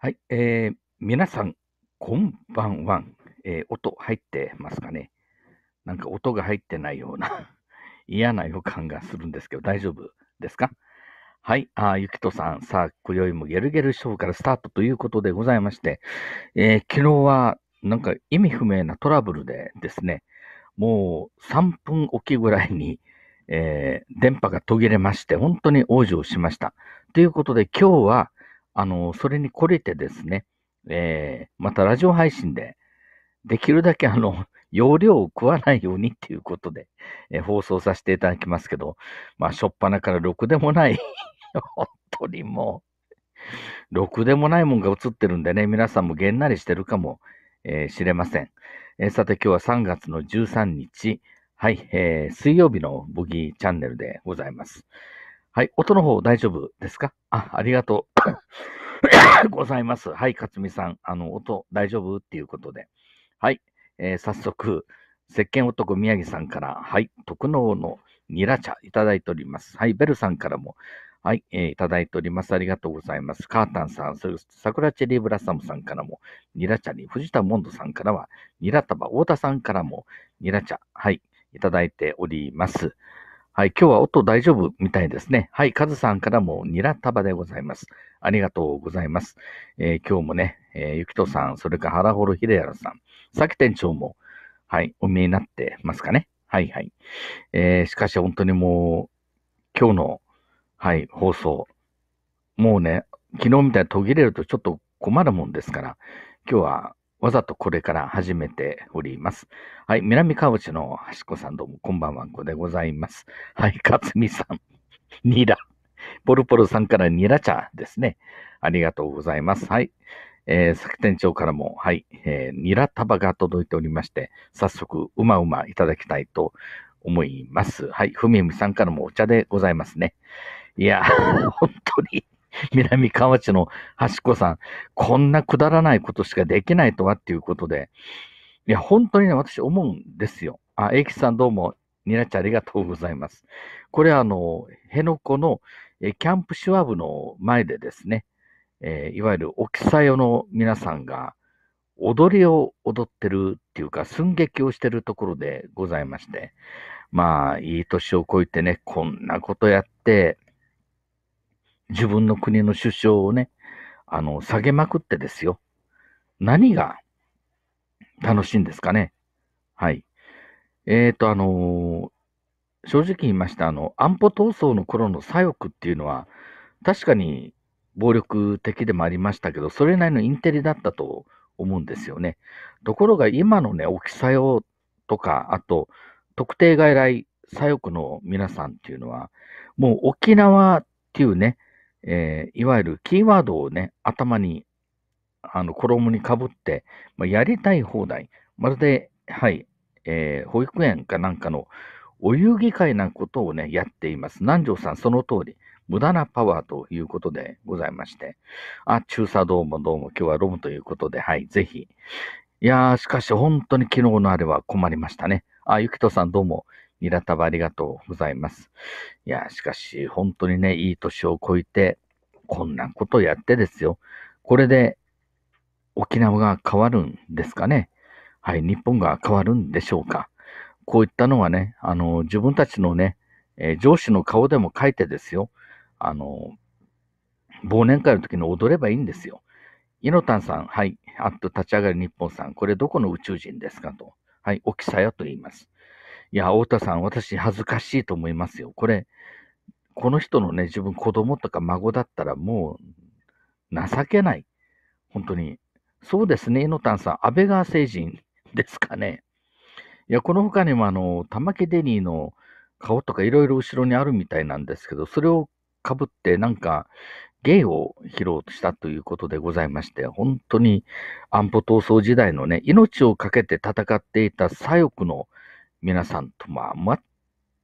はい、えー、皆さん、こんばんは。えー、音入ってますかねなんか音が入ってないような 嫌な予感がするんですけど、大丈夫ですかはい、あゆきとさん、さあ、今宵もゲルゲルショーからスタートということでございまして、えー、昨日はなんか意味不明なトラブルでですね、もう3分おきぐらいに、えー、電波が途切れまして、本当に往生しました。ということで、今日は、あの、それに懲りてですね、えー、またラジオ配信で、できるだけあの、容量を食わないようにっていうことで、えー、放送させていただきますけど、まあ、しょっぱなからろくでもない 本当にもう、ろくでもないもんが映ってるんでね、皆さんもげんなりしてるかもし、えー、れません、えー、さて今日は3月の13日、はい、えー、水曜日のボギーチャンネルでございます。はい。音の方大丈夫ですかあ、ありがとう ございます。はい。勝美さん。あの、音大丈夫っていうことで。はい。えー、早速、石鹸男宮城さんから、はい。徳能のニラ茶いただいております。はい。ベルさんからも、はい、えー、いただいております。ありがとうございます。カータンさん、それ桜チェリーブラッサムさんからも、ニラ茶に、藤田モンドさんからは、ニラ束、太田さんからも、ニラ茶、はい、いただいております。はい、今日は音大丈夫みたいですね。はい、カズさんからもニラ束でございます。ありがとうございます。えー、今日もね、えー、ゆきとさん、それからハラホルヒヤラさん、さき店長も、はい、お見えになってますかね。はいはい。えー、しかし本当にもう、今日の、はい、放送、もうね、昨日みたいに途切れるとちょっと困るもんですから、今日はわざとこれから始めております。はい、南川内の端子さんどうもこんばんはんこでございます。はい、かつみさん、ニラ、ポルポルさんからニラ茶ですね。ありがとうございます。はい。えー、作店長からも、はい、えー、ニラ束が届いておりまして、早速、うまうまいただきたいと思います。はい、ふみふみさんからもお茶でございますね。いや、本当に 南河内の端っこさん、こんなくだらないことしかできないとはっていうことで、いや、本当にね、私思うんですよ。あ、エイキさんどうも、ニラちゃんありがとうございます。これあの、辺野古のえキャンプシュワブの前でですね、えー、いわゆる沖さよの皆さんが踊りを踊ってるっていうか、寸劇をしてるところでございまして、まあ、いい年を超えてね、こんなことやって、自分の国の首相をね、あの、下げまくってですよ。何が楽しいんですかね。はい。えっ、ー、と、あのー、正直言いました、あの、安保闘争の頃の左翼っていうのは、確かに暴力的でもありましたけど、それなりのインテリだったと思うんですよね。ところが今のね、沖作用とか、あと、特定外来左翼の皆さんっていうのは、もう沖縄っていうね、えー、いわゆるキーワードをね、頭に、あの、衣にかぶって、まあ、やりたい放題。まるで、はい、えー、保育園かなんかのお遊戯会なことをね、やっています。南條さん、その通り。無駄なパワーということでございまして。あ、中佐どうもどうも、今日はロムということで、はい、ぜひ。いやー、しかし本当に昨日のあれは困りましたね。あ、ゆきとさんどうも。ニラ束ありがとうございます。いや、しかし、本当にね、いい年を超えて、こんなことやってですよ。これで、沖縄が変わるんですかね。はい、日本が変わるんでしょうか。こういったのはね、あの、自分たちのね、えー、上司の顔でも書いてですよ。あの、忘年会の時に踊ればいいんですよ。イノタンさん、はい。あっと、立ち上がる日本さん、これどこの宇宙人ですかと。はい、沖さやと言います。いや、太田さん、私恥ずかしいと思いますよ。これ、この人のね、自分子供とか孫だったらもう情けない。本当に。そうですね、猪丹さん、安倍川成人ですかね。いや、この他にもあの、玉木デニーの顔とかいろいろ後ろにあるみたいなんですけど、それをかぶってなんか芸を披露したということでございまして、本当に安保闘争時代のね、命を懸けて戦っていた左翼の皆さんとまあ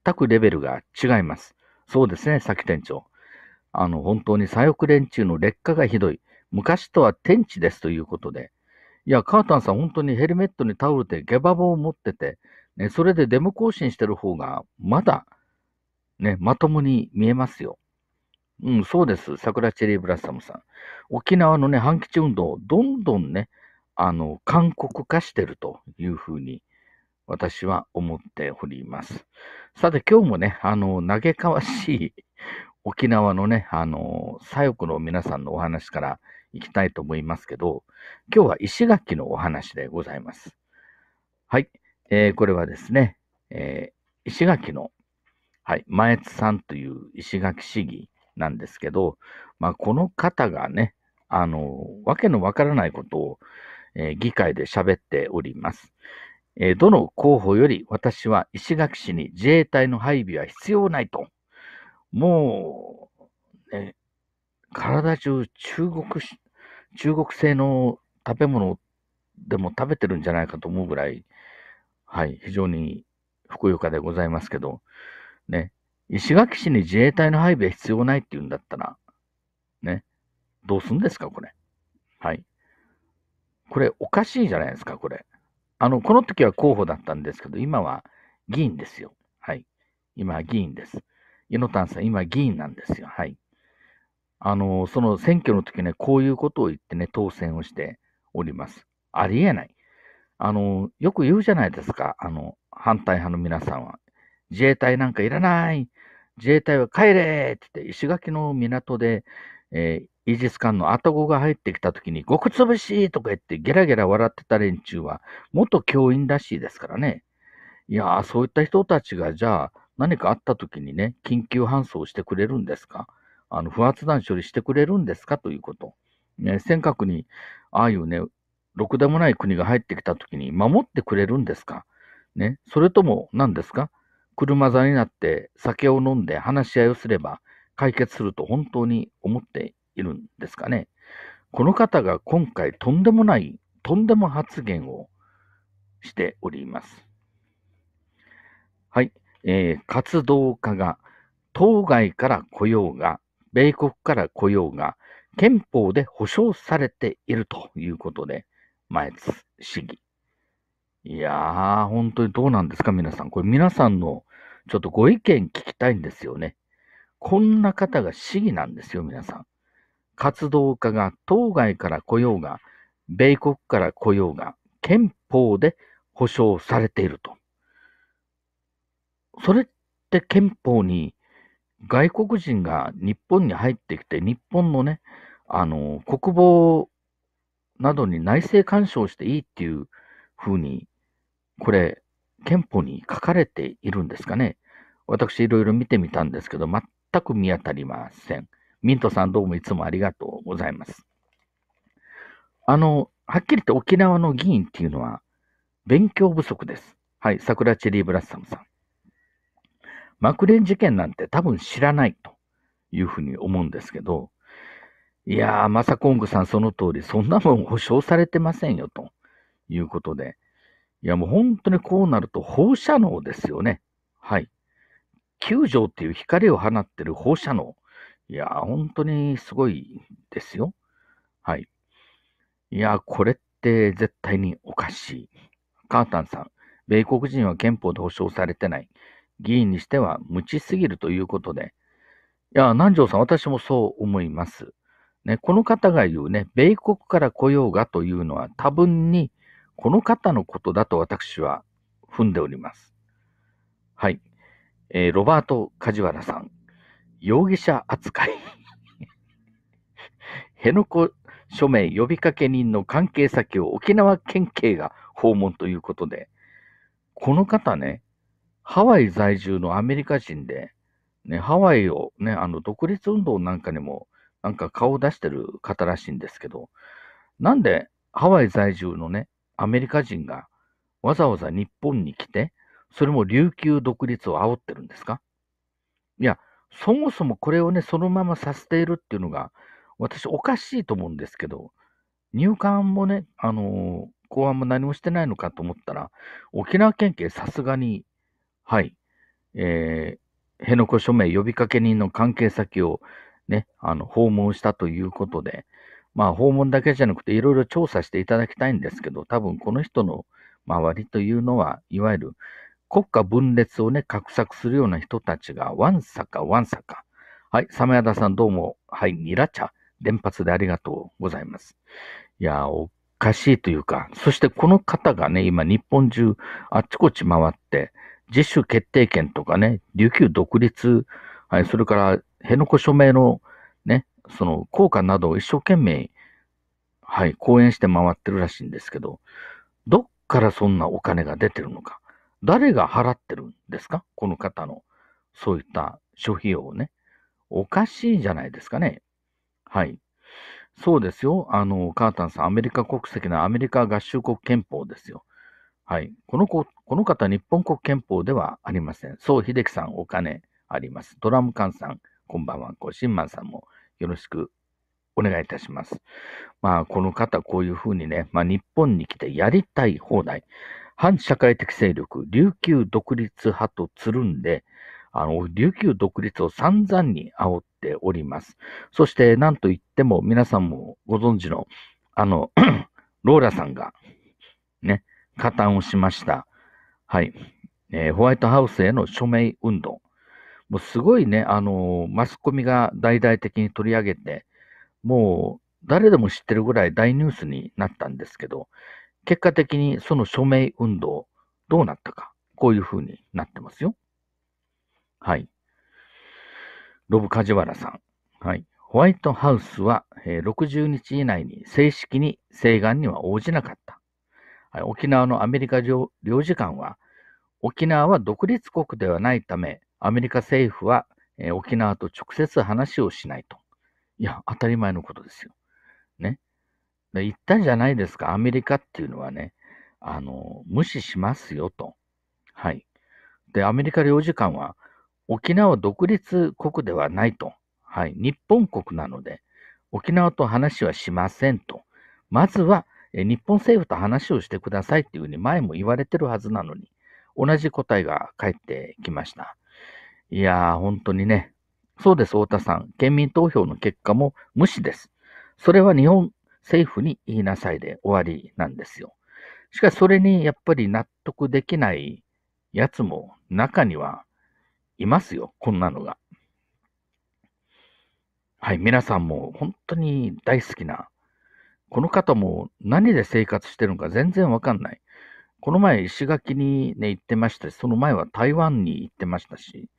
全くレベルが違います。そうですね、佐木店長。あの、本当に左翼連中の劣化がひどい。昔とは天地ですということで。いや、カータンさん、本当にヘルメットに倒れて、ゲ下馬棒を持ってて、ね、それでデモ行進してる方が、まだ、ね、まともに見えますよ。うん、そうです。桜チェリーブラッサムさん。沖縄のね、反基地運動、どんどんね、あの、韓国化してるというふうに私は思っております。さて、今日もね、あの、嘆かわしい 沖縄のね、あの、左翼の皆さんのお話からいきたいと思いますけど、今日は石垣のお話でございます。はい。えー、これはですね、えー、石垣の、はい、前津さんという石垣市議なんですけど、まあ、この方がね、あの、わけのわからないことを、えー、議会で喋っております。えー、どの候補より私は石垣市に自衛隊の配備は必要ないと。もう、ね、体中中国、中国製の食べ物でも食べてるんじゃないかと思うぐらい、はい、非常にふくよかでございますけど、ね、石垣市に自衛隊の配備は必要ないって言うんだったら、ね、どうすんですか、これ。はい。これ、おかしいじゃないですか、これ。あの、この時は候補だったんですけど、今は議員ですよ。はい。今は議員です。湯野丹さん、今議員なんですよ。はい。あの、その選挙の時ね、こういうことを言ってね、当選をしております。ありえない。あの、よく言うじゃないですか。あの、反対派の皆さんは。自衛隊なんかいらない。自衛隊は帰れって言って、石垣の港でえー、イージス艦のアタゴが入ってきた時に、ごくつぶしとか言ってゲラゲラ笑ってた連中は、元教員らしいですからね。いやー、そういった人たちが、じゃあ、何かあった時にね、緊急搬送してくれるんですかあの、不発弾処理してくれるんですかということ。ね、尖閣に、ああいうね、ろくでもない国が入ってきた時に、守ってくれるんですかね、それとも、何ですか車座になって酒を飲んで話し合いをすれば、解決すると本当に思っているんですかね。この方が今回とんでもない、とんでも発言をしております。はい。えー、活動家が、当該から雇用が、米国から雇用が、憲法で保障されているということで、前津市議。いやー、本当にどうなんですか、皆さん。これ皆さんのちょっとご意見聞きたいんですよね。こんな方が市議なんですよ、皆さん。活動家が当該から来ようが、米国から来ようが、憲法で保障されていると。それって憲法に外国人が日本に入ってきて、日本のね、あの、国防などに内政干渉していいっていうふうに、これ、憲法に書かれているんですかね。私いろいろ見てみたんですけど、全全く見当たりません。ミントさんどうもいつもありがとうございます。あの、はっきり言って沖縄の議員っていうのは勉強不足です。はい、桜チェリーブラッサムさん。マクレン事件なんて多分知らないというふうに思うんですけど、いやー、マサコングさんその通り、そんなもん保証されてませんよということで、いやもう本当にこうなると放射能ですよね。はい。9条っていう光を放ってる放射能。いや、本当にすごいですよ。はい。いや、これって絶対におかしい。カータンさん、米国人は憲法で保障されてない。議員にしては無知すぎるということで。いや、南條さん、私もそう思います。ね、この方が言うね、米国から来ようがというのは多分にこの方のことだと私は踏んでおります。はい。えー、ロバート・梶原さん、容疑者扱い。辺野古署名呼びかけ人の関係先を沖縄県警が訪問ということで、この方ね、ハワイ在住のアメリカ人で、ね、ハワイを、ね、あの独立運動なんかにもなんか顔を出してる方らしいんですけど、なんでハワイ在住のね、アメリカ人がわざわざ日本に来て、それも琉球独立を煽ってるんですかいや、そもそもこれをね、そのままさせているっていうのが、私おかしいと思うんですけど、入管もね、あのー、公安も何もしてないのかと思ったら、沖縄県警さすがに、はい、えー、辺野古署名呼びかけ人の関係先をね、あの、訪問したということで、まあ、訪問だけじゃなくて、いろいろ調査していただきたいんですけど、多分この人の周りというのは、いわゆる国家分裂をね、画策するような人たちが、わんさかわんさか。はい、サメヤダさんどうも、はい、ニラチャ、連発でありがとうございます。いやおかしいというか、そしてこの方がね、今日本中、あっちこっち回って、自主決定権とかね、琉球独立、はい、それから、辺野古署名のね、その効果などを一生懸命、はい、講演して回ってるらしいんですけど、どっからそんなお金が出てるのか。誰が払ってるんですかこの方の、そういった諸費用をね。おかしいじゃないですかね。はい。そうですよ。あの、カータンさん、アメリカ国籍のアメリカ合衆国憲法ですよ。はい。この子、この方、日本国憲法ではありません。そう、秀樹さん、お金あります。ドラム缶さん、こんばんは。ご新シマンさんもよろしくお願いいたします。まあ、この方、こういうふうにね、まあ、日本に来てやりたい放題。反社会的勢力、琉球独立派とつるんで、あの、琉球独立を散々に煽っております。そして、なんといっても、皆さんもご存知の、あの、ローラさんが、ね、加担をしました。はい。えー、ホワイトハウスへの署名運動。もうすごいね、あのー、マスコミが大々的に取り上げて、もう誰でも知ってるぐらい大ニュースになったんですけど、結果的にその署名運動、どうなったか、こういうふうになってますよ。はい。ロブ・梶原さん。はい。ホワイトハウスは、え60日以内に正式に請願には応じなかった。はい、沖縄のアメリカ領事館は、沖縄は独立国ではないため、アメリカ政府は、え沖縄と直接話をしないと。いや、当たり前のことですよ。ね。言ったじゃないですか、アメリカっていうのはね、あの、無視しますよと。はい。で、アメリカ領事館は、沖縄独立国ではないと。はい。日本国なので、沖縄と話はしませんと。まずは、日本政府と話をしてくださいっていうふうに前も言われてるはずなのに、同じ答えが返ってきました。いやー、本当にね。そうです、太田さん。県民投票の結果も無視です。それは日本政府に言いなさいで終わりなんですよ。しかしそれにやっぱり納得できないやつも中にはいますよ、こんなのが。はい、皆さんも本当に大好きな、この方も何で生活してるのか全然わかんない。この前石垣にね、行ってましたし、その前は台湾に行ってましたし、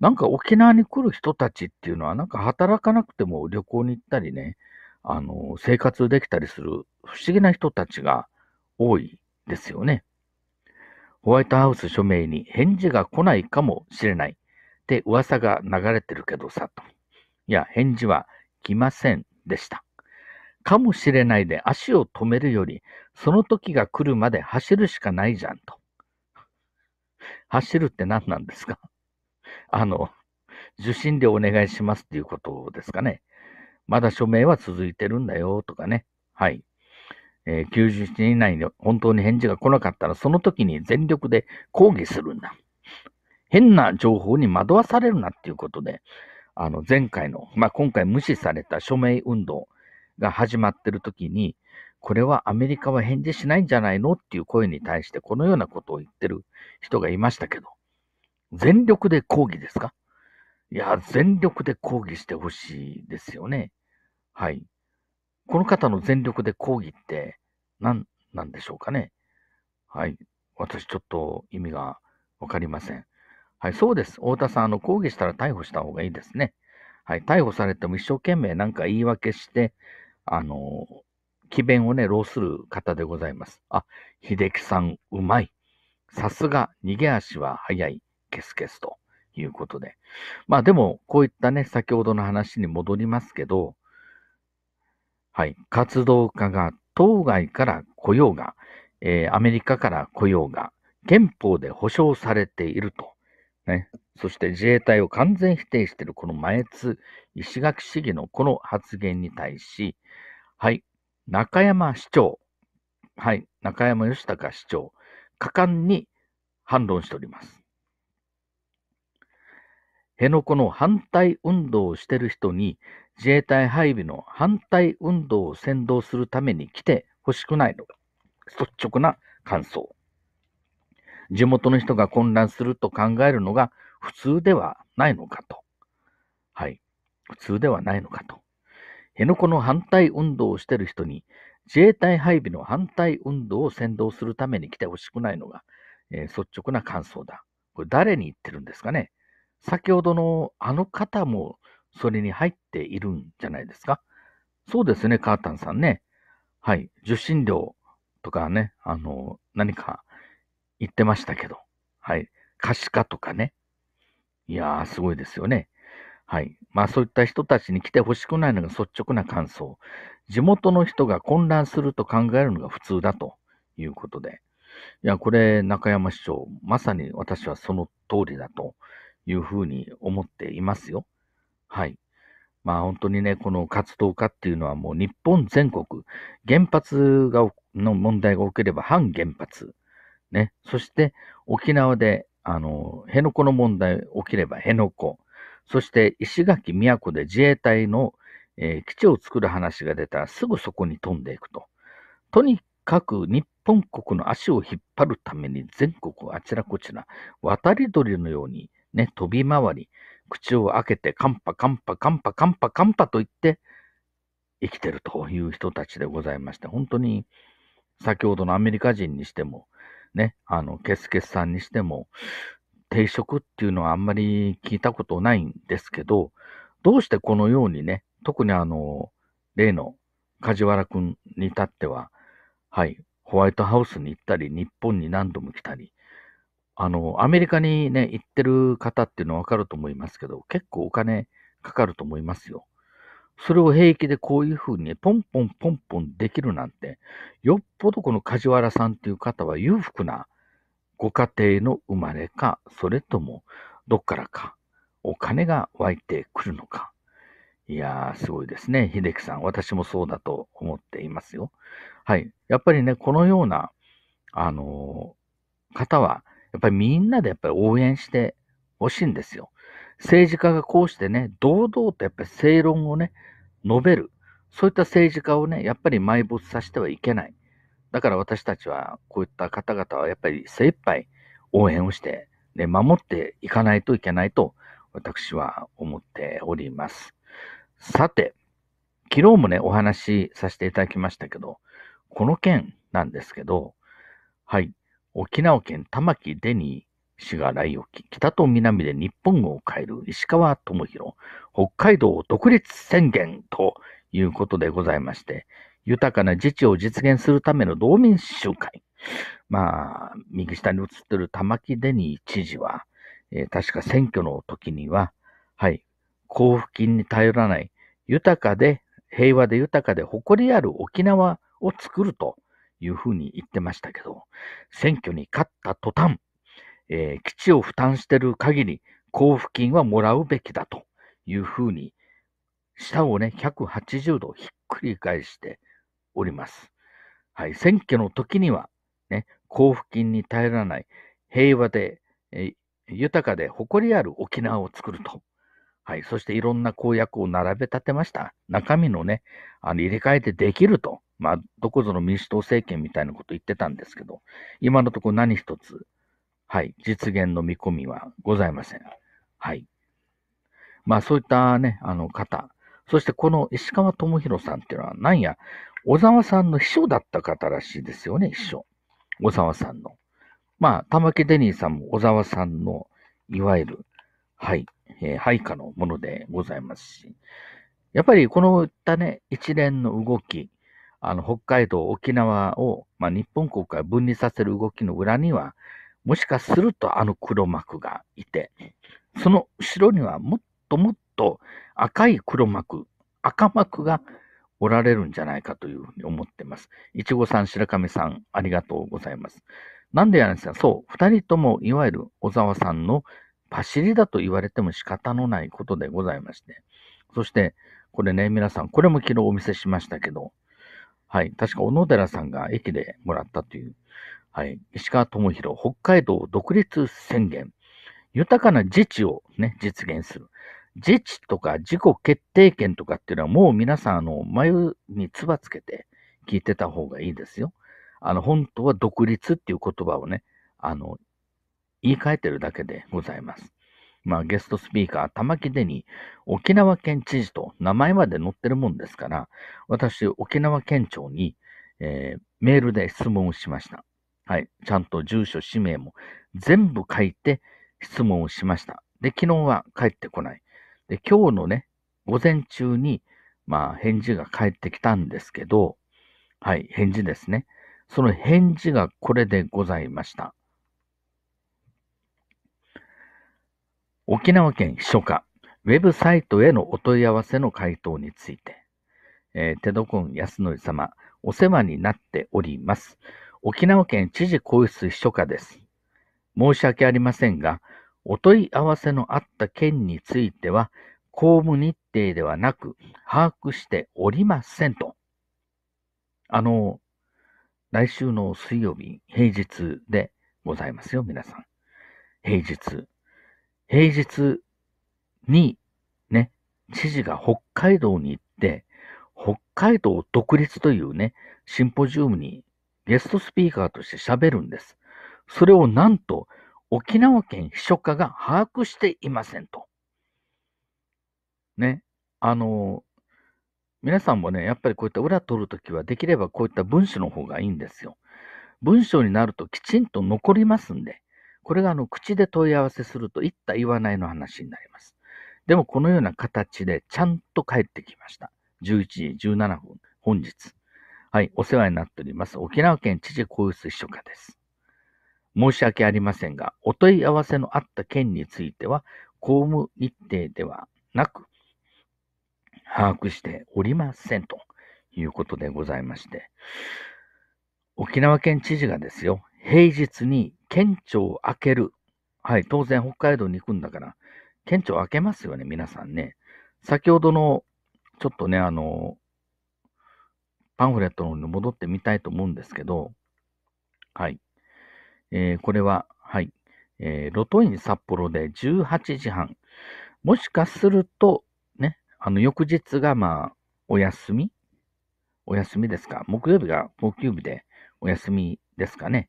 なんか沖縄に来る人たちっていうのは、なんか働かなくても旅行に行ったりね、あの、生活できたりする不思議な人たちが多いですよね。ホワイトハウス署名に返事が来ないかもしれないって噂が流れてるけどさ、と。いや、返事は来ませんでした。かもしれないで足を止めるより、その時が来るまで走るしかないじゃんと。走るって何なんですかあの、受信料お願いしますっていうことですかね。まだ署名は続いてるんだよとかね。はい。えー、90日以内に本当に返事が来なかったら、その時に全力で抗議するんだ。変な情報に惑わされるなっていうことで、あの、前回の、まあ、今回無視された署名運動が始まってる時に、これはアメリカは返事しないんじゃないのっていう声に対して、このようなことを言ってる人がいましたけど、全力で抗議ですかいや、全力で抗議してほしいですよね。はい。この方の全力で抗議って何なんでしょうかね。はい。私ちょっと意味がわかりません。はい、そうです。太田さん、あの、抗議したら逮捕した方がいいですね。はい、逮捕されても一生懸命なんか言い訳して、あの、詭弁をね、浪する方でございます。あ、秀樹さん、うまい。さすが、逃げ足は速い。ケスケスと。いうことで。まあでも、こういったね、先ほどの話に戻りますけど、はい、活動家が当該から来ようが、えー、アメリカから来ようが、憲法で保障されていると。ね、そして自衛隊を完全否定しているこの前津石垣市議のこの発言に対し、はい、中山市長、はい、中山義隆市長、果敢に反論しております。辺野古の反対運動をしてる人に自衛隊配備の反対運動を先導するために来てほしくないのが率直な感想。地元の人が混乱すると考えるのが普通ではないのかと。はい。普通ではないのかと。辺野古の反対運動をしてる人に自衛隊配備の反対運動を先導するために来てほしくないのが、えー、率直な感想だ。これ誰に言ってるんですかね先ほどのあの方もそれに入っているんじゃないですか。そうですね、カータンさんね。はい、受信料とかね、あの、何か言ってましたけど、はい、可視化とかね。いやー、すごいですよね。はい。まあそういった人たちに来てほしくないのが率直な感想。地元の人が混乱すると考えるのが普通だということで。いや、これ、中山市長、まさに私はその通りだというふうに思っていますよ。はい。まあ本当にね、この活動家っていうのはもう日本全国、原発がの問題が起きれば反原発、ね、そして沖縄で、あの、辺野古の問題起きれば辺野古、そして石垣宮古で自衛隊の、えー、基地を作る話が出たらすぐそこに飛んでいくと。とにかく日本国の足を引っ張るために全国あちらこちら渡り鳥のようにね、飛び回り、口を開けてカンパカンパカンパカンパカンパと言って生きてるという人たちでございまして、本当に先ほどのアメリカ人にしても、ね、あの、ケスケスさんにしても、定食っていうのはあんまり聞いたことないんですけど、どうしてこのようにね、特にあの、例の梶原くんに至っては、はい、ホワイトハウスに行ったり、日本に何度も来たり、あの、アメリカにね、行ってる方っていうのはわかると思いますけど、結構お金かかると思いますよ。それを平気でこういうふうに、ね、ポンポンポンポンできるなんて、よっぽどこの梶原さんっていう方は裕福なご家庭の生まれか、それともどっからかお金が湧いてくるのか。いやー、すごいですね。秀樹さん。私もそうだと思っていますよ。はい。やっぱりね、このような、あのー、方は、やっぱりみんなでやっぱり応援してほしいんですよ。政治家がこうしてね、堂々とやっぱり正論をね、述べる。そういった政治家をね、やっぱり埋没させてはいけない。だから私たちは、こういった方々はやっぱり精一杯応援をして、ね、守っていかないといけないと、私は思っております。さて、昨日もね、お話しさせていただきましたけど、この件なんですけど、はい、沖縄県玉城デニー氏が来沖、北と南で日本を変える石川智弘、北海道独立宣言ということでございまして、豊かな自治を実現するための道民集会。まあ、右下に写ってる玉城デニー知事は、えー、確か選挙の時には、はい、交付金に頼らない、豊かで、平和で豊かで誇りある沖縄を作るというふうに言ってましたけど、選挙に勝った途端、えー、基地を負担している限り、交付金はもらうべきだというふうに、下をね、180度ひっくり返しております。はい、選挙の時には、ね、交付金に頼らない、平和で、えー、豊かで誇りある沖縄を作るとはい。そしていろんな公約を並べ立てました。中身のね、あの入れ替えてできると。まあ、どこぞの民主党政権みたいなこと言ってたんですけど、今のところ何一つ、はい、実現の見込みはございません。はい。まあ、そういったね、あの方。そしてこの石川智弘さんっていうのは、なんや、小沢さんの秘書だった方らしいですよね、秘書。小沢さんの。まあ、玉木デニーさんも小沢さんの、いわゆる、はい、えー、配下のものでございますし、やっぱりこのったね、一連の動き、あの、北海道、沖縄を、まあ、日本国か分離させる動きの裏には、もしかするとあの黒幕がいて、その後ろにはもっともっと赤い黒幕、赤幕がおられるんじゃないかというふうに思ってます。いちごさん、白神さん、ありがとうございます。なんでやるんですかそう、二人とも、いわゆる小沢さんのパシリだと言われても仕方のないことでございまして。そして、これね、皆さん、これも昨日お見せしましたけど、はい、確か小野寺さんが駅でもらったという、はい、石川智弘、北海道独立宣言、豊かな自治をね、実現する。自治とか自己決定権とかっていうのはもう皆さん、あの、眉に唾つけて聞いてた方がいいですよ。あの、本当は独立っていう言葉をね、あの、言い換えてるだけでございます。まあゲストスピーカー、玉木デニー、沖縄県知事と名前まで載ってるもんですから、私、沖縄県庁に、えー、メールで質問をしました。はい。ちゃんと住所、氏名も全部書いて質問をしました。で、昨日は帰ってこない。で、今日のね、午前中に、まあ、返事が返ってきたんですけど、はい、返事ですね。その返事がこれでございました。沖縄県秘書課、ウェブサイトへのお問い合わせの回答について、えー、手戸君安則様、お世話になっております。沖縄県知事皇室秘書課です。申し訳ありませんが、お問い合わせのあった件については、公務日程ではなく、把握しておりませんと。あの、来週の水曜日、平日でございますよ、皆さん。平日。平日にね、知事が北海道に行って、北海道独立というね、シンポジウムにゲストスピーカーとして喋るんです。それをなんと沖縄県秘書課が把握していませんと。ね。あの、皆さんもね、やっぱりこういった裏取るときは、できればこういった文書の方がいいんですよ。文章になるときちんと残りますんで。これがあの口で問い合わせすると言った言わないの話になります。でもこのような形でちゃんと帰ってきました。11時17分、本日。はい、お世話になっております。沖縄県知事公室秘書課です。申し訳ありませんが、お問い合わせのあった件については、公務日程ではなく、把握しておりませんということでございまして、沖縄県知事がですよ、平日に県庁を開ける。はい、当然北海道に行くんだから、県庁開けますよね、皆さんね。先ほどの、ちょっとね、あの、パンフレットの方に戻ってみたいと思うんですけど、はい。えー、これは、はい。えー、ロトイン札幌で18時半。もしかすると、ね、あの、翌日が、まあ、お休みお休みですか木曜日が高曜日でお休みですかね。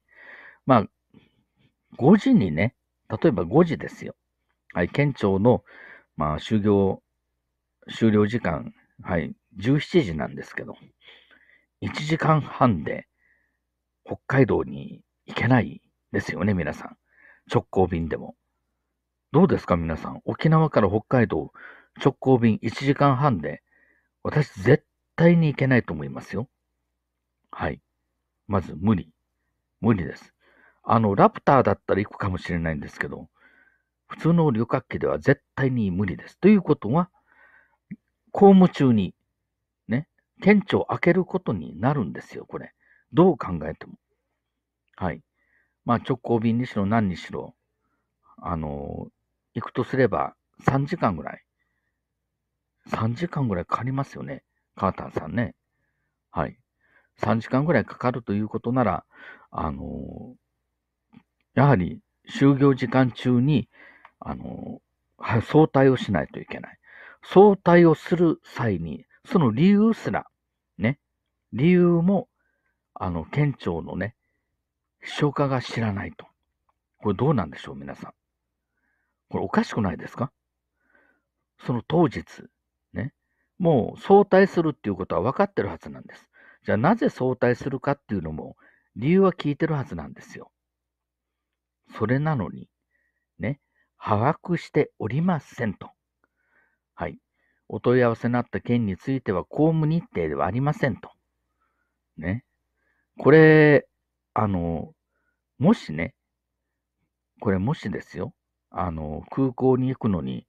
まあ、5時にね、例えば5時ですよ。はい、県庁の、まあ、就業、終了時間、はい、17時なんですけど、1時間半で北海道に行けないですよね、皆さん。直行便でも。どうですか、皆さん。沖縄から北海道、直行便1時間半で、私絶対に行けないと思いますよ。はい。まず無理。無理です。あの、ラプターだったら行くかもしれないんですけど、普通の旅客機では絶対に無理です。ということは、公務中に、ね、店長を開けることになるんですよ、これ。どう考えても。はい。まあ、直行便にしろ何にしろ、あのー、行くとすれば3時間ぐらい。3時間ぐらいかかりますよね、カーターさんね。はい。3時間ぐらいかかるということなら、あのーやはり就業時間中に、あの、早退をしないといけない。早退をする際に、その理由すら、ね、理由も、あの、県庁のね、秘書課が知らないと。これどうなんでしょう、皆さん。これおかしくないですかその当日、ね、もう早退するっていうことは分かってるはずなんです。じゃあなぜ早退するかっていうのも理由は聞いてるはずなんですよ。それなのに、ね、把握しておりませんと。はい。お問い合わせのあった件については、公務日程ではありませんと。ね。これ、あの、もしね、これもしですよ、あの、空港に行くのに、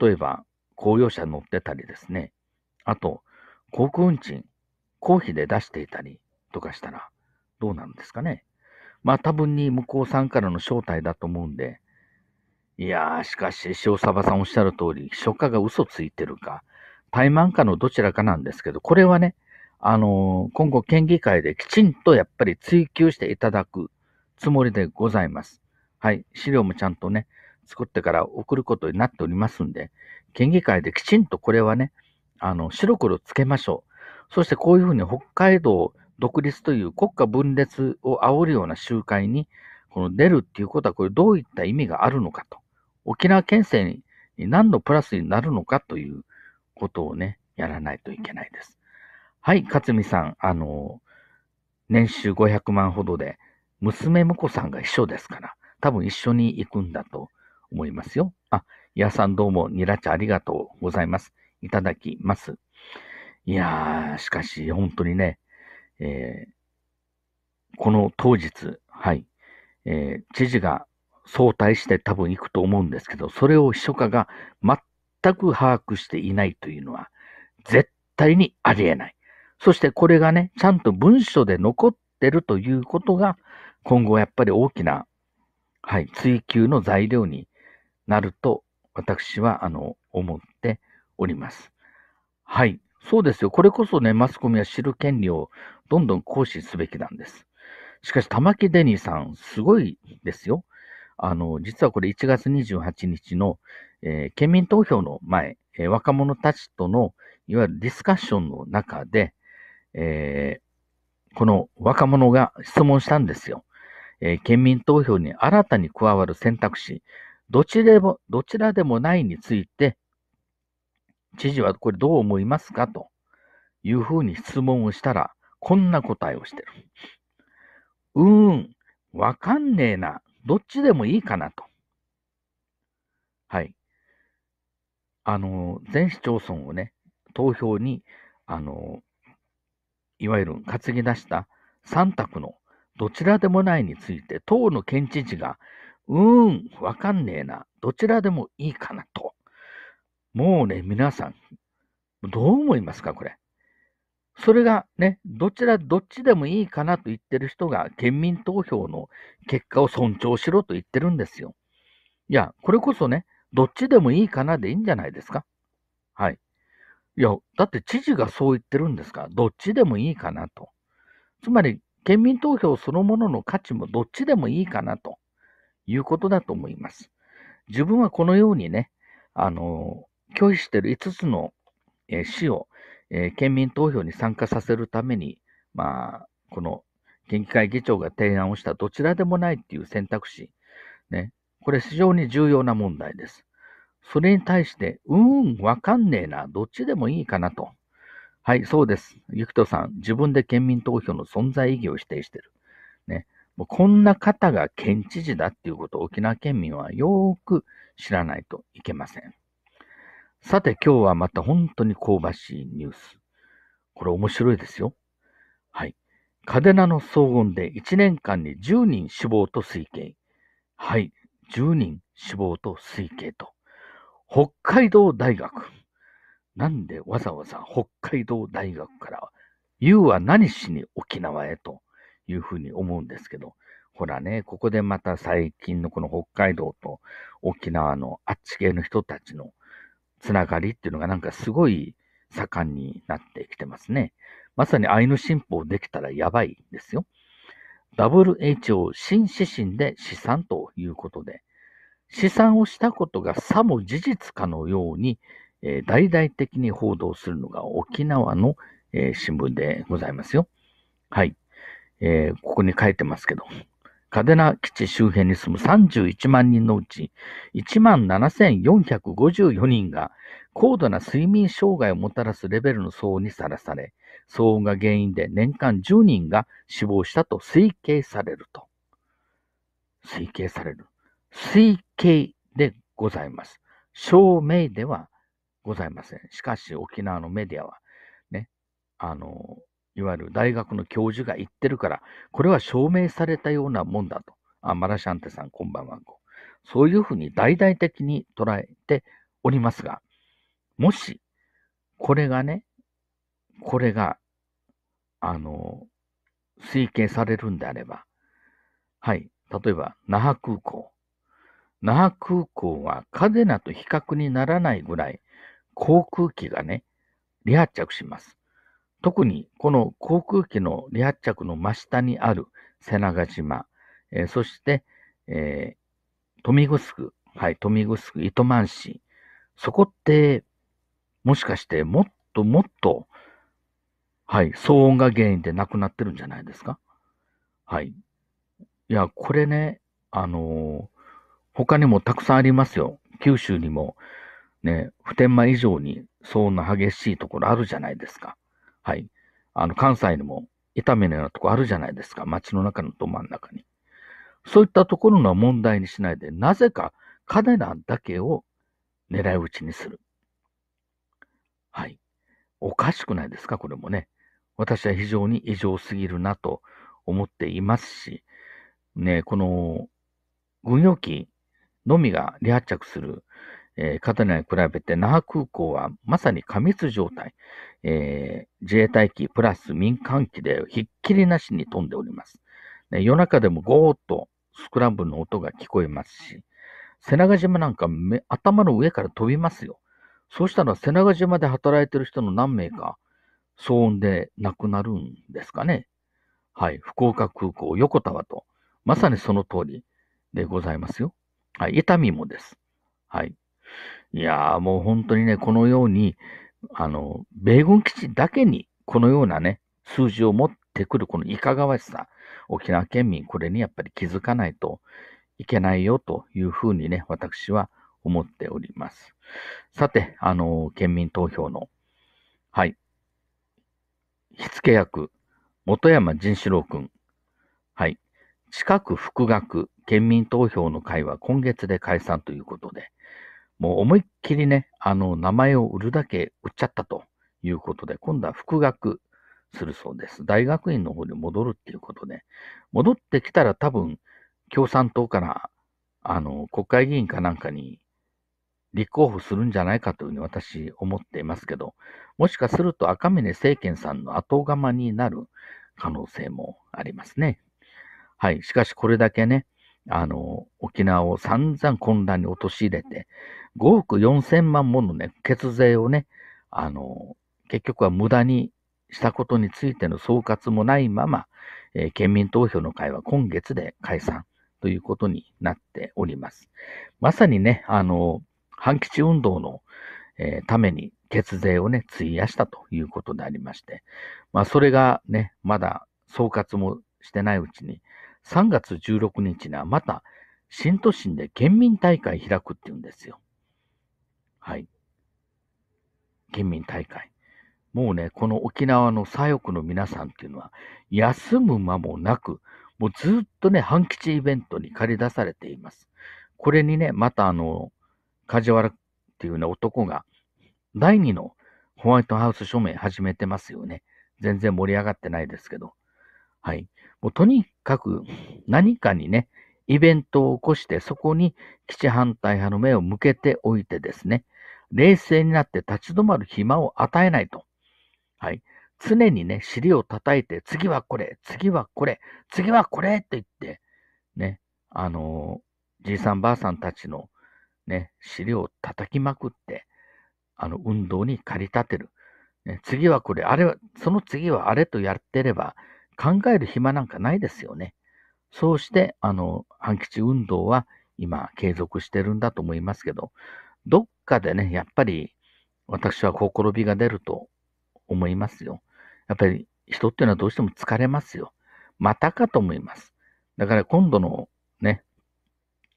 例えば、公用車乗ってたりですね、あと、航空運賃、公費で出していたりとかしたら、どうなんですかね。まあ多分に向こうさんからの招待だと思うんで、いやー、しかし、塩サバさんおっしゃる通り、初夏が嘘ついてるか、怠慢かのどちらかなんですけど、これはね、あのー、今後県議会できちんとやっぱり追求していただくつもりでございます。はい、資料もちゃんとね、作ってから送ることになっておりますんで、県議会できちんとこれはね、あの、白黒つけましょう。そしてこういうふうに北海道独立という国家分裂を煽るような集会に、この出るっていうことは、これどういった意味があるのかと。沖縄県政に何のプラスになるのかということをね、やらないといけないです。はい、勝美さん、あの、年収500万ほどで、娘婿さんが一緒ですから、多分一緒に行くんだと思いますよ。あ、いやさんどうも、ニラんありがとうございます。いただきます。いやー、しかし、本当にね、えー、この当日、はい、えー、知事が早退して多分行くと思うんですけど、それを秘書課が全く把握していないというのは、絶対にありえない。そしてこれがね、ちゃんと文書で残ってるということが、今後やっぱり大きな、はい、追求の材料になると、私は、あの、思っております。はい。そうですよ。これこそね、マスコミは知る権利をどんどん行使すべきなんです。しかし、玉城デニーさん、すごいですよ。あの、実はこれ1月28日の、えー、県民投票の前、えー、若者たちとのいわゆるディスカッションの中で、えー、この若者が質問したんですよ。え県民投票に新たに加わる選択肢、どちらでもどちらでもないについて知事はこれどう思いますかというふうに質問をしたら、こんな答えをしてる。うーん、わかんねえな。どっちでもいいかなと。はい。あの、全市町村をね、投票に、あの、いわゆる担ぎ出した3択のどちらでもないについて、党の県知事が、うーん、わかんねえな。どちらでもいいかなと。もうね、皆さん、どう思いますか、これ。それがね、どちら、どっちでもいいかなと言ってる人が、県民投票の結果を尊重しろと言ってるんですよ。いや、これこそね、どっちでもいいかなでいいんじゃないですか。はい。いや、だって知事がそう言ってるんですかどっちでもいいかなと。つまり、県民投票そのものの価値もどっちでもいいかなということだと思います。自分はこのようにね、あの、拒否している5つの、えー、市を、えー、県民投票に参加させるために、まあ、この県議会議長が提案をしたどちらでもないっていう選択肢、ね、これ非常に重要な問題です。それに対して、うん、わかんねえな、どっちでもいいかなと。はい、そうです。ゆきとさん、自分で県民投票の存在意義を否定してる。ね、もうこんな方が県知事だっていうことを沖縄県民はよーく知らないといけません。さて今日はまた本当に香ばしいニュース。これ面白いですよ。はい。カデナの騒音で1年間に10人死亡と推計。はい。10人死亡と推計と。北海道大学。なんでわざわざ北海道大学から、言うは何しに沖縄へというふうに思うんですけど、ほらね、ここでまた最近のこの北海道と沖縄のあっち系の人たちのつながりっていうのがなんかすごい盛んになってきてますね。まさにアイヌ新法できたらやばいですよ。WHO 新指針で試算ということで、試算をしたことがさも事実かのように、えー、大々的に報道するのが沖縄の、えー、新聞でございますよ。はい、えー、ここに書いてますけど、嘉手納基地周辺に住む31万人のうち、1万7454人が高度な睡眠障害をもたらすレベルの騒音にさらされ、騒音が原因で年間10人が死亡したと推計されると。推計される。推計でございます。証明ではございません。しかし沖縄のメディアは、ね、あの、いわゆる大学の教授が言ってるから、これは証明されたようなもんだと。あ、マラシャンテさん、こんばんは。そういうふうに大々的に捉えておりますが、もし、これがね、これが、あの、推計されるんであれば、はい、例えば、那覇空港。那覇空港はカデナと比較にならないぐらい、航空機がね、離発着します。特にこの航空機の離発着の真下にある瀬長島、えー、そして、えー、富城、はい、富城、糸満市、そこって、もしかしてもっともっと、はい、騒音が原因でなくなってるんじゃないですかはい。いや、これね、あのー、他にもたくさんありますよ。九州にも、ね、普天間以上に騒音の激しいところあるじゃないですか。はい。あの、関西でも、痛めのようなとこあるじゃないですか。街の中のど真ん中に。そういったところの問題にしないで、なぜか彼らだけを狙い撃ちにする。はい。おかしくないですか、これもね。私は非常に異常すぎるなと思っていますし、ね、この軍用機のみが離発着するえー、カタナに比べて那覇空港はまさに過密状態、えー、自衛隊機プラス民間機でひっきりなしに飛んでおります。ね、夜中でもゴーッとスクランブルの音が聞こえますし、背中島なんか頭の上から飛びますよ。そうしたら背中島で働いてる人の何名か騒音で亡くなるんですかね。はい、福岡空港横田はと、まさにその通りでございますよ。はい、痛みもです。はい。いやー、もう本当にね、このように、あの、米軍基地だけに、このようなね、数字を持ってくる、このいかがわしさ、沖縄県民、これにやっぱり気づかないといけないよというふうにね、私は思っております。さて、あの、県民投票の、はい、火付け役、元山仁志郎君、はい、近く副学、県民投票の会は今月で解散ということで、もう思いっきりね、あの、名前を売るだけ売っちゃったということで、今度は復学するそうです。大学院の方に戻るっていうことで、戻ってきたら多分、共産党から、あの、国会議員かなんかに立候補するんじゃないかというふうに私思っていますけど、もしかすると赤嶺政権さんの後釜になる可能性もありますね。はい。しかしこれだけね、あの、沖縄を散々混乱に陥れて、5億4千万ものね、血税をね、あの、結局は無駄にしたことについての総括もないまま、えー、県民投票の会は今月で解散ということになっております。まさにね、あの、反基地運動の、えー、ために血税をね、費やしたということでありまして、まあ、それがね、まだ総括もしてないうちに、3月16日にはまた、新都心で県民大会開くって言うんですよ。はい。県民大会。もうね、この沖縄の左翼の皆さんっていうのは、休む間もなく、もうずっとね、半吉イベントに駆り出されています。これにね、またあの、梶原っていうね、男が、第2のホワイトハウス署名始めてますよね。全然盛り上がってないですけど。はい。もうとにかく何かにね、イベントを起こしてそこに基地反対派の目を向けておいてですね、冷静になって立ち止まる暇を与えないと。はい。常にね、尻を叩いて、次はこれ、次はこれ、次はこれって言って、ね、あのー、じいさんばあさんたちのね、尻を叩きまくって、あの、運動に駆り立てる。ね、次はこれ、あれは、その次はあれとやってれば、考える暇なんかないですよね。そうして、あの、半吉運動は今継続してるんだと思いますけど、どっかでね、やっぱり私は心火びが出ると思いますよ。やっぱり人っていうのはどうしても疲れますよ。またかと思います。だから今度のね、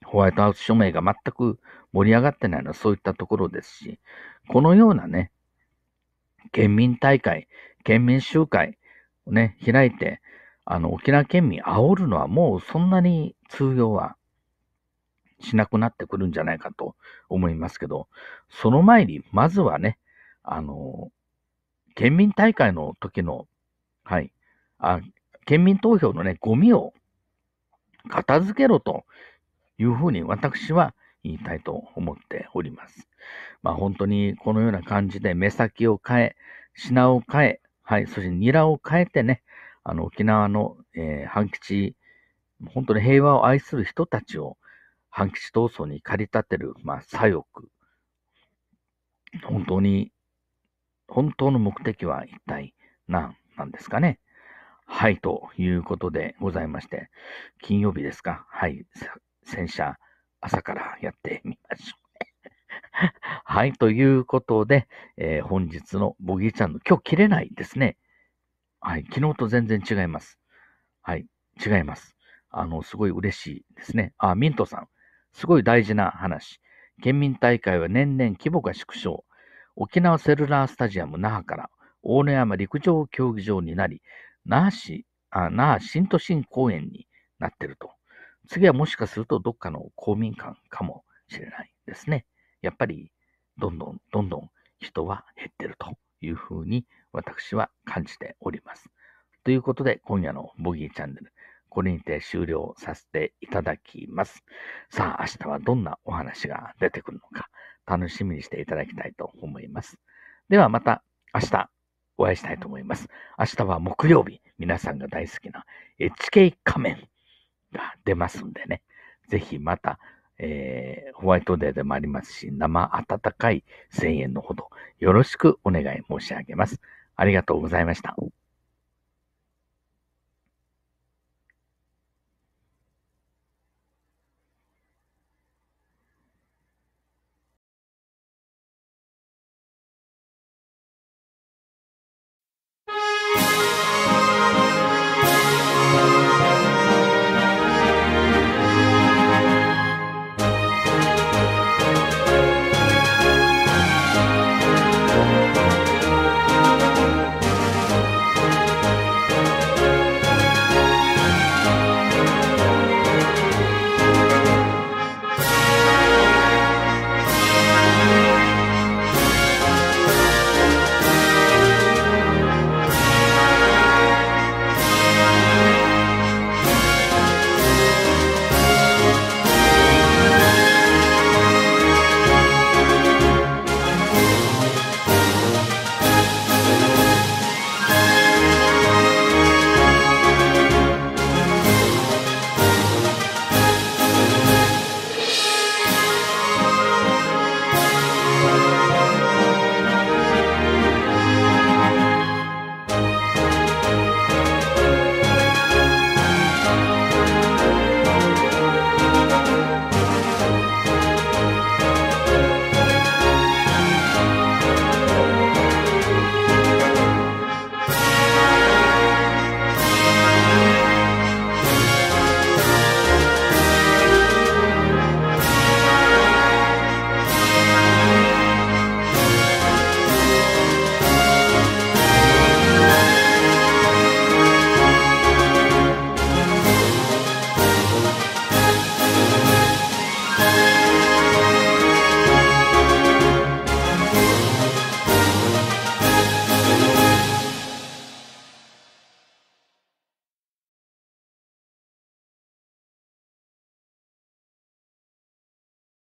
ホワイトハウス署名が全く盛り上がってないのはそういったところですし、このようなね、県民大会、県民集会、ね、開いて、あの、沖縄県民煽るのはもうそんなに通用はしなくなってくるんじゃないかと思いますけど、その前に、まずはね、あの、県民大会の時の、はい、あ県民投票のね、ゴミを片付けろというふうに私は言いたいと思っております。まあ本当にこのような感じで目先を変え、品を変え、はい。そしてニラを変えてね、あの、沖縄の、えー、半吉、本当に平和を愛する人たちを半吉闘争に駆り立てる、まあ、左翼。本当に、本当の目的は一体何なんですかね。はい、ということでございまして、金曜日ですか。はい、戦車、朝からやってみましょう。はい、ということで、えー、本日のボギーチャンネル、今日切れないですね。はい、昨日と全然違います。はい、違います。あの、すごい嬉しいですね。あ、ミントさん、すごい大事な話。県民大会は年々規模が縮小。沖縄セルラースタジアム那覇から大野山陸上競技場になり、那覇市、あ那覇新都心公園になってると。次はもしかするとどっかの公民館かもしれないですね。やっぱり、どんどんどんどん人は減ってるというふうに私は感じております。ということで、今夜のボギーチャンネル、これにて終了させていただきます。さあ、明日はどんなお話が出てくるのか、楽しみにしていただきたいと思います。ではまた明日お会いしたいと思います。明日は木曜日、皆さんが大好きな HK 仮面が出ますんでね、ぜひまたえー、ホワイトデーでもありますし、生温かい1000円のほどよろしくお願い申し上げます。ありがとうございました。